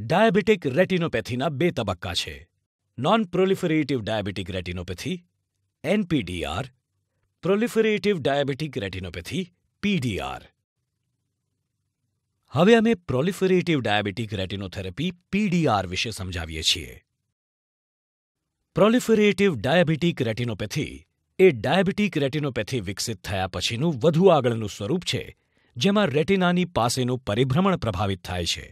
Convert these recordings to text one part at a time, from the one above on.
diabetic રેટિનોપેથીના બે તબક્કા છે non proliferative diabetic retinopathy NPDR proliferative diabetic retinopathy PDR હવે અમે પ્રોલિફરેટિવ ડાયાબિટીક રેટિનોથેરેપી પીડીઆર વિશે સમજાવીએ છીએ પ્રોલિફરેટિવ ડાયાબિટીક રેટિનોપેથી એ ડાયાબિટીક રેટિનોપેથી વિકસિત થયા પછીનું વધુ આગળનું સ્વરૂપ છે જેમાં રેટિનાની પાસેનું પરિભ્રમણ પ્રભાવિત થાય છે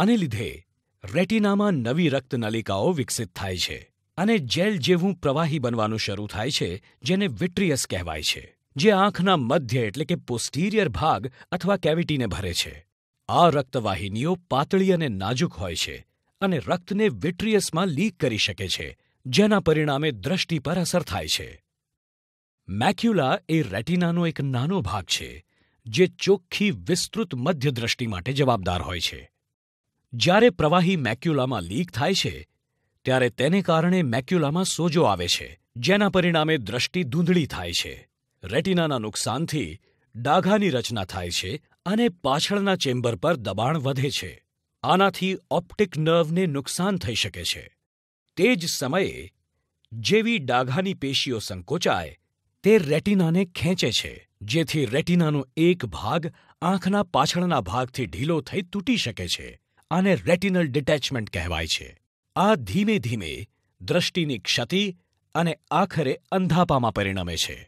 આને લીધે રેટિનામાં નવી રક્તનલિકાઓ વિકસિત થાય છે અને જેલ જેવું પ્રવાહી બનવાનું શરૂ થાય છે જેને વિટ્રિયસ કહેવાય છે જે આંખના મધ્ય એટલે કે પોસ્ટીરિયર ભાગ અથવા કેવિટીને ભરે છે આ રક્તવાહિનીઓ પાતળી અને નાજુક હોય છે અને રક્તને વિટ્રિયસમાં લીક કરી શકે છે જેના પરિણામે દ્રષ્ટિ પર અસર થાય છે મેક્યુલા એ રેટિનાનો એક નાનો ભાગ છે જે ચોખ્ખી વિસ્તૃત મધ્યદ્રષ્ટિ માટે જવાબદાર હોય છે જ્યારે પ્રવાહી મેક્યુલામાં લીક થાય છે ત્યારે તેને કારણે મેક્યુલામાં સોજો આવે છે જેના પરિણામે દ્રષ્ટિ ધૂંધળી થાય છે રેટિનાના નુકસાનથી ડાઘાની રચના થાય છે અને પાછળના ચેમ્બર પર દબાણ વધે છે આનાથી ઓપ્ટિક નર્વને નુકસાન થઈ શકે છે તે જ સમયે જેવી ડાઘાની પેશીઓ સંકોચાય તે રેટિનાને ખેંચે છે જેથી રેટિનાનો એક ભાગ આંખના પાછળના ભાગથી ઢીલો થઈ તૂટી શકે છે આને રેટિનલ ડિટેચમેન્ટ કહેવાય છે આ ધીમે ધીમે દ્રષ્ટિની ક્ષતિ અને આખરે અંધાપામાં પરિણમે છે